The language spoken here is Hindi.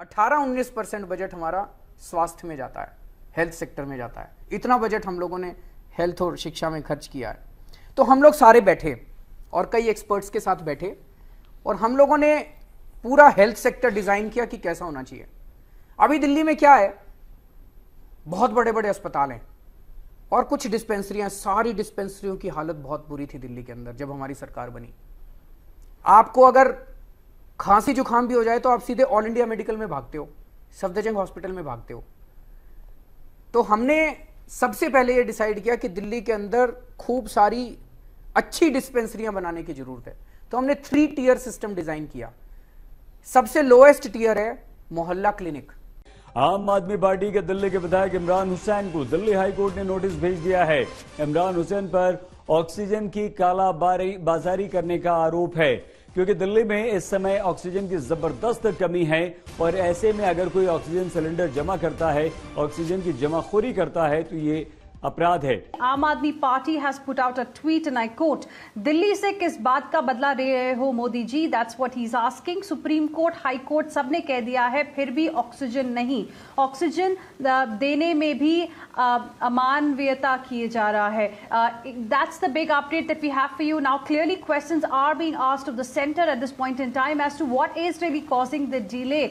अट्ठारह उन्नीस परसेंट बजट हमारा स्वास्थ्य में जाता है हेल्थ सेक्टर में जाता है इतना बजट हम लोगों ने हेल्थ और शिक्षा में खर्च किया है तो हम लोग सारे बैठे और कई एक्सपर्ट्स के साथ बैठे और हम लोगों ने पूरा हेल्थ सेक्टर डिज़ाइन किया कि कैसा होना चाहिए अभी दिल्ली में क्या है बहुत बड़े बड़े अस्पताल हैं और कुछ डिस्पेंसरियाँ सारी डिस्पेंसरियों की हालत बहुत बुरी थी दिल्ली के अंदर जब हमारी सरकार बनी आपको अगर खांसी जुकाम भी हो जाए तो आप सीधे ऑल इंडिया मेडिकल में भागते हो सफदरजंग हॉस्पिटल में भागते हो तो हमने सबसे पहले ये डिसाइड किया कि दिल्ली के अंदर खूब सारी अच्छी डिस्पेंसरियां बनाने की जरूरत है तो हमने थ्री टीयर सिस्टम डिजाइन किया सबसे लोएस्ट टीयर है मोहल्ला क्लिनिक आम आदमी पार्टी के दिल्ली के विधायक इमरान हुसैन को दिल्ली हाईकोर्ट ने नोटिस भेज दिया है इमरान हुसैन पर ऑक्सीजन की काला बाजारी करने का आरोप है क्योंकि दिल्ली में इस समय ऑक्सीजन की जबरदस्त कमी है और ऐसे में अगर कोई ऑक्सीजन सिलेंडर जमा करता है ऑक्सीजन की जमाखोरी करता है तो ये अपराध है Aam Aadmi party has put out a tweet and I quote Delhi से किस बात का बदला दे रहे हो Modi ji that's what he is asking supreme court high court सबने कह दिया है फिर भी ऑक्सीजन नहीं ऑक्सीजन देने में भी अमानवीयता किए जा रहा है that's the big update that we have for you now clearly questions are being asked of the centre at this point in time as to what is really causing the delay